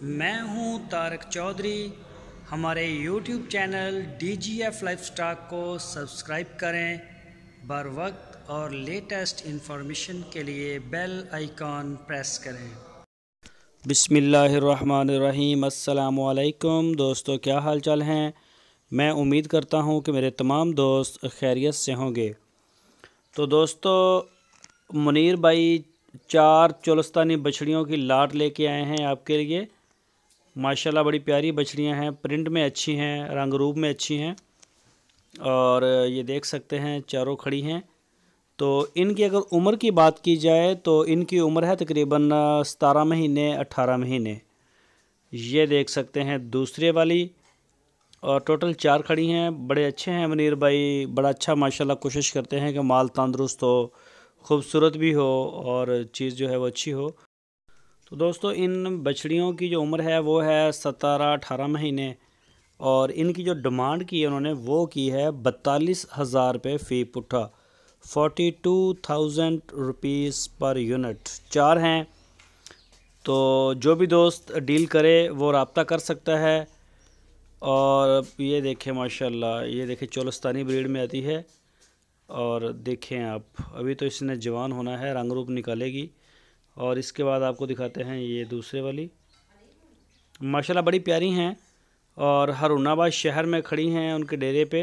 میں ہوں تارک چودھری ہمارے YouTube channel D G F life stock کو سبسکرائب کریں بر وقت اور لیٹسٹ انفارمیشن کے لیے بیل آئیکن پریس کریں بسم اللہ الرحمن الرحیم السلام علیکم دوستو کیا حال چال ہیں میں امید کرتا ہوں کہ میرے تمام دوست خیریت سے ہوں گے تو دوستو منیر بھائی چار چولستانی بچڑیوں کی لاٹ لے کے آئے ہیں آپ کے لیے ماشاءاللہ بڑی پیاری بچڑیاں ہیں پرنٹ میں اچھی ہیں رنگ روب میں اچھی ہیں اور یہ دیکھ سکتے ہیں چاروں کھڑی ہیں تو ان کی اگر عمر کی بات کی جائے تو ان کی عمر ہے تقریباً ستارہ مہینے اٹھارہ مہینے یہ دیکھ سکتے ہیں دوسرے والی اور ٹوٹل چار کھڑی ہیں بڑے اچھے ہیں منیر بھائی بڑا اچھا ماشاءاللہ کوشش کرتے ہیں کہ مال تندرست ہو خوبصورت بھی ہو اور چیز جو ہے وہ اچھی ہو تو دوستو ان بچڑیوں کی جو عمر ہے وہ ہے ستارہ اٹھارہ مہینے اور ان کی جو ڈیمانڈ کی ہے انہوں نے وہ کی ہے بتالیس ہزار روپے فی پٹھا forty two thousand rupees per unit چار ہیں تو جو بھی دوست ڈیل کرے وہ رابطہ کر سکتا ہے اور یہ دیکھیں ماشاءاللہ یہ دیکھیں چولستانی بریڈ میں آتی ہے اور دیکھیں آپ ابھی تو اس نے جوان ہونا ہے رنگ روپ نکالے گی اور اس کے بعد آپ کو دکھاتے ہیں یہ دوسرے والی ماشاءاللہ بڑی پیاری ہیں اور ہرون آباد شہر میں کھڑی ہیں ان کے ڈیرے پہ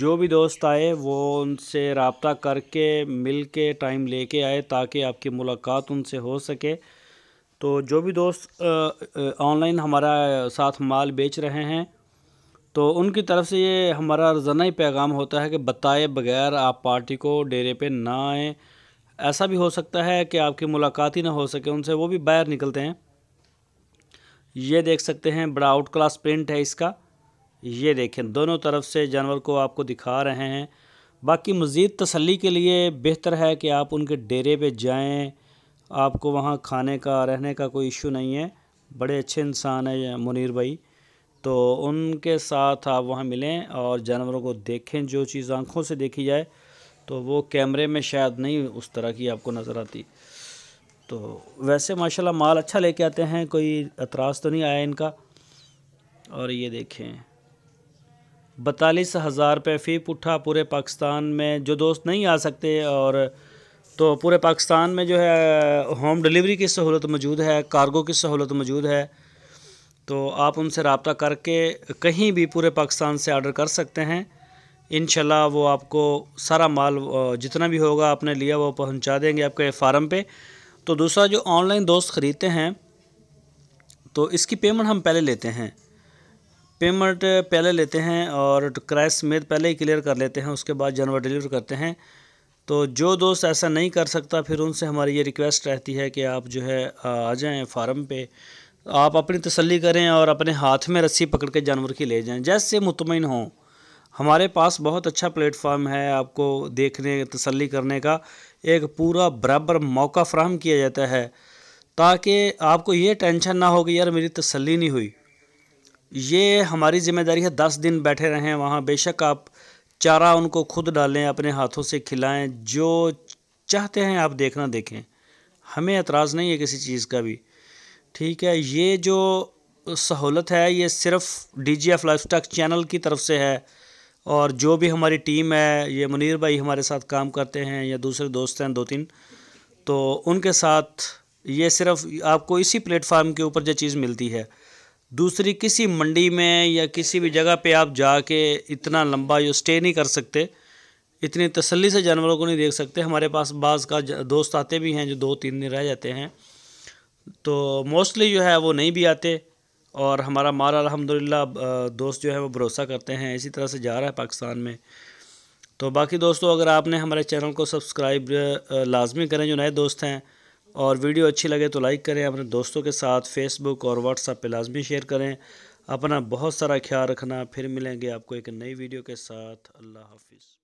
جو بھی دوست آئے وہ ان سے رابطہ کر کے مل کے ٹائم لے کے آئے تاکہ آپ کی ملاقات ان سے ہو سکے تو جو بھی دوست آن لائن ہمارا ساتھ مال بیچ رہے ہیں تو ان کی طرف سے یہ ہمارا رزنہ ہی پیغام ہوتا ہے کہ بتائے بغیر آپ پارٹی کو ڈیرے پہ نہ آئیں ایسا بھی ہو سکتا ہے کہ آپ کی ملاقات ہی نہ ہو سکے ان سے وہ بھی باہر نکلتے ہیں یہ دیکھ سکتے ہیں بڑا آؤٹ کلاس پرنٹ ہے اس کا یہ دیکھیں دونوں طرف سے جانور کو آپ کو دکھا رہے ہیں باقی مزید تسلی کے لیے بہتر ہے کہ آپ ان کے ڈیرے پہ جائیں آپ کو وہاں کھانے کا رہنے کا کوئی ایشو نہیں ہے بڑے اچھے انسان ہیں منیر بھائی تو ان کے ساتھ آپ وہاں ملیں اور جانوروں کو دیکھیں جو چیز آنکھوں سے دیکھی جائے تو وہ کیمرے میں شاید نہیں اس طرح کی آپ کو نظر آتی تو ویسے ماشاءاللہ مال اچھا لے کے آتے ہیں کوئی اعتراض تو نہیں آیا ان کا اور یہ دیکھیں بتالیس ہزار روپے فی پٹھا پورے پاکستان میں جو دوست نہیں آ سکتے اور تو پورے پاکستان میں جو ہے ہوم ڈلیوری کی سہولت موجود ہے کارگو کی سہولت موجود ہے تو آپ ان سے رابطہ کر کے کہیں بھی پورے پاکستان سے آرڈر کر سکتے ہیں انشاءاللہ وہ آپ کو سارا مال جتنا بھی ہوگا آپ نے لیا وہ پہنچا دیں گے آپ کے فارم پہ تو دوسرا جو آن لائن دوست خریدتے ہیں تو اس کی پیمنٹ ہم پہلے لیتے ہیں پیمنٹ پہلے لیتے ہیں اور کرائے سمیت پہلے ہی کلیئر کر لیتے ہیں اس کے بعد جانور ڈیلیور کرتے ہیں تو جو دوست ایسا نہیں کر سکتا پھر ان سے ہماری یہ ریکویسٹ رہتی ہے کہ آپ جو ہے آ جائیں فارم پہ آپ اپنی تسلی کریں اور اپنے ہاتھ میں رسی پکڑ کے جانور کی لے جائیں جیسے مطمئن ہوں ہمارے پاس بہت اچھا پلیٹ فارم ہے آپ کو دیکھنے تسلی کرنے کا ایک پورا برابر موقع فراہم کیا جاتا ہے تاکہ آپ کو یہ ٹینشن نہ ہو کہ یار میری تسلی نہیں ہوئی یہ ہماری ذمہ داری ہے دس دن بیٹھے رہیں وہاں بے شک آپ چارہ ان کو خود ڈالیں اپنے ہاتھوں سے کھلائیں جو چاہتے ہیں آپ دیکھنا دیکھیں ہمیں اعتراض نہیں ہے کسی چیز کا بھی ٹھیک ہے یہ جو سہولت ہے یہ صرف D G F life stock channel کی طرف سے ہے اور جو بھی ہماری ٹیم ہے یہ منیر بھائی ہمارے ساتھ کام کرتے ہیں یا دوسرے دوست ہیں دو تین تو ان کے ساتھ یہ صرف آپ کو اسی پلیٹ فارم کے اوپر جو چیز ملتی ہے دوسری کسی منڈی میں یا کسی بھی جگہ پہ آپ جا کے اتنا لمبا جو سٹے نہیں کر سکتے اتنی تسلی سے جانوروں کو نہیں دیکھ سکتے ہمارے پاس بعض کا دوست آتے بھی ہیں جو دو تین دن رہ جاتے ہیں تو موسٹلی جو ہے وہ نہیں بھی آتے اور ہمارا مارا الحمدللہ دوست جو ہے وہ بھروسہ کرتے ہیں اسی طرح سے جا رہا ہے پاکستان میں تو باقی دوستوں اگر آپ نے ہمارے چینل کو سبسکرائب لازمی کریں جو نئے دوست ہیں اور ویڈیو اچھی لگے تو لائک کریں اپنے دوستوں کے ساتھ فیس بک اور واٹس ایپ پہ لازمی شیئر کریں اپنا بہت سارا خیال رکھنا پھر ملیں گے آپ کو ایک نئی ویڈیو کے ساتھ اللہ حافظ